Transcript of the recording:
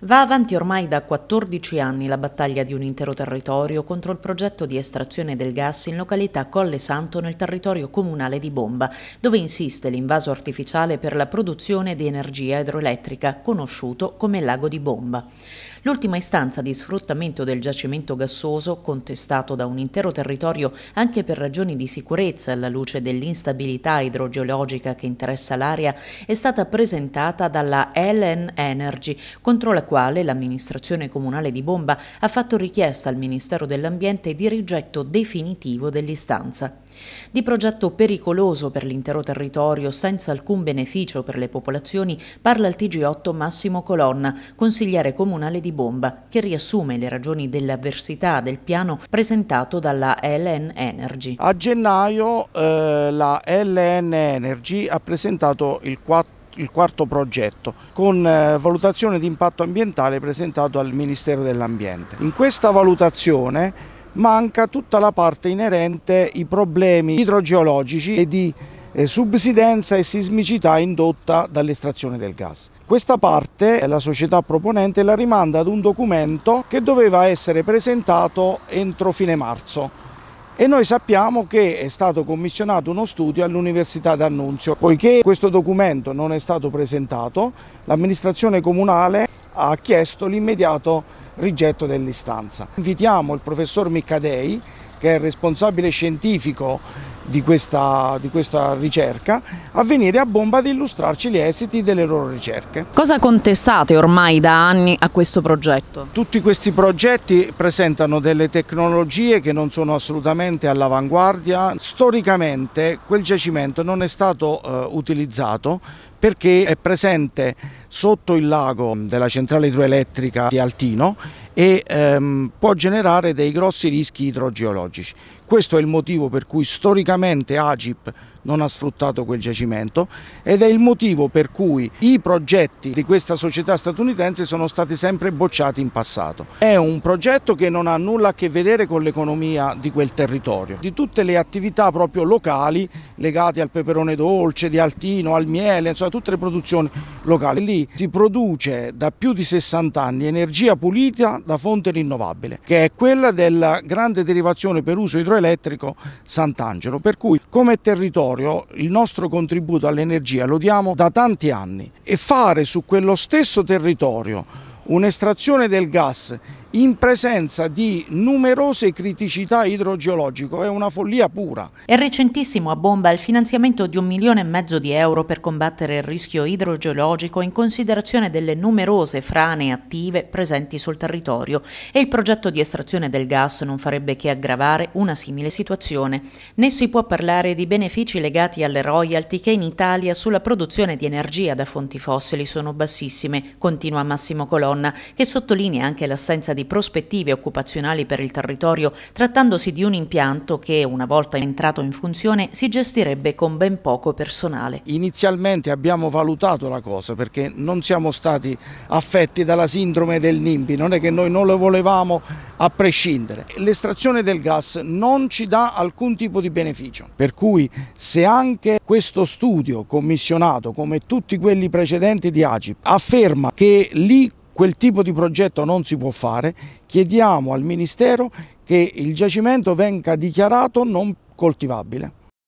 Va avanti ormai da 14 anni la battaglia di un intero territorio contro il progetto di estrazione del gas in località Colle Santo nel territorio comunale di Bomba, dove insiste l'invaso artificiale per la produzione di energia idroelettrica, conosciuto come Lago di Bomba. L'ultima istanza di sfruttamento del giacimento gassoso, contestato da un intero territorio anche per ragioni di sicurezza alla luce dell'instabilità idrogeologica che interessa l'area, è stata presentata dalla LN Energy, contro la quale l'amministrazione comunale di Bomba ha fatto richiesta al Ministero dell'Ambiente di rigetto definitivo dell'istanza. Di progetto pericoloso per l'intero territorio, senza alcun beneficio per le popolazioni, parla il TG8 Massimo Colonna, consigliere comunale di Bomba, che riassume le ragioni dell'avversità del piano presentato dalla LN Energy. A gennaio eh, la LN Energy ha presentato il 4 il quarto progetto con eh, valutazione di impatto ambientale presentato al Ministero dell'Ambiente. In questa valutazione manca tutta la parte inerente ai problemi idrogeologici e di eh, subsidenza e sismicità indotta dall'estrazione del gas. Questa parte la società proponente la rimanda ad un documento che doveva essere presentato entro fine marzo e noi sappiamo che è stato commissionato uno studio all'Università d'Annunzio. Poiché questo documento non è stato presentato, l'amministrazione comunale ha chiesto l'immediato rigetto dell'istanza. Invitiamo il professor Miccadei, che è il responsabile scientifico di questa, di questa, ricerca a venire a bomba ad illustrarci gli esiti delle loro ricerche. Cosa contestate ormai da anni a questo progetto? Tutti questi progetti presentano delle tecnologie che non sono assolutamente all'avanguardia. Storicamente quel giacimento non è stato eh, utilizzato perché è presente sotto il lago della centrale idroelettrica di Altino e ehm, può generare dei grossi rischi idrogeologici. Questo è il motivo per cui storicamente Agip non ha sfruttato quel giacimento ed è il motivo per cui i progetti di questa società statunitense sono stati sempre bocciati in passato. È un progetto che non ha nulla a che vedere con l'economia di quel territorio, di tutte le attività proprio locali legate al peperone dolce, di Altino, al miele, insomma tutte le produzioni locali. Lì si produce da più di 60 anni energia pulita da fonte rinnovabile, che è quella della grande derivazione per uso idroelettrico idroelettrico Sant'Angelo. Per cui come territorio il nostro contributo all'energia lo diamo da tanti anni e fare su quello stesso territorio un'estrazione del gas in presenza di numerose criticità idrogeologiche, è una follia pura. È recentissimo a bomba il finanziamento di un milione e mezzo di euro per combattere il rischio idrogeologico in considerazione delle numerose frane attive presenti sul territorio e il progetto di estrazione del gas non farebbe che aggravare una simile situazione. Ne si può parlare di benefici legati alle royalty che in Italia sulla produzione di energia da fonti fossili sono bassissime, continua Massimo Colonna, che sottolinea anche l'assenza di di prospettive occupazionali per il territorio, trattandosi di un impianto che, una volta entrato in funzione, si gestirebbe con ben poco personale. Inizialmente abbiamo valutato la cosa perché non siamo stati affetti dalla sindrome del NIMBY, non è che noi non lo volevamo a prescindere. L'estrazione del gas non ci dà alcun tipo di beneficio, per cui se anche questo studio commissionato come tutti quelli precedenti di Agip afferma che lì quel tipo di progetto non si può fare, chiediamo al Ministero che il giacimento venga dichiarato non coltivabile.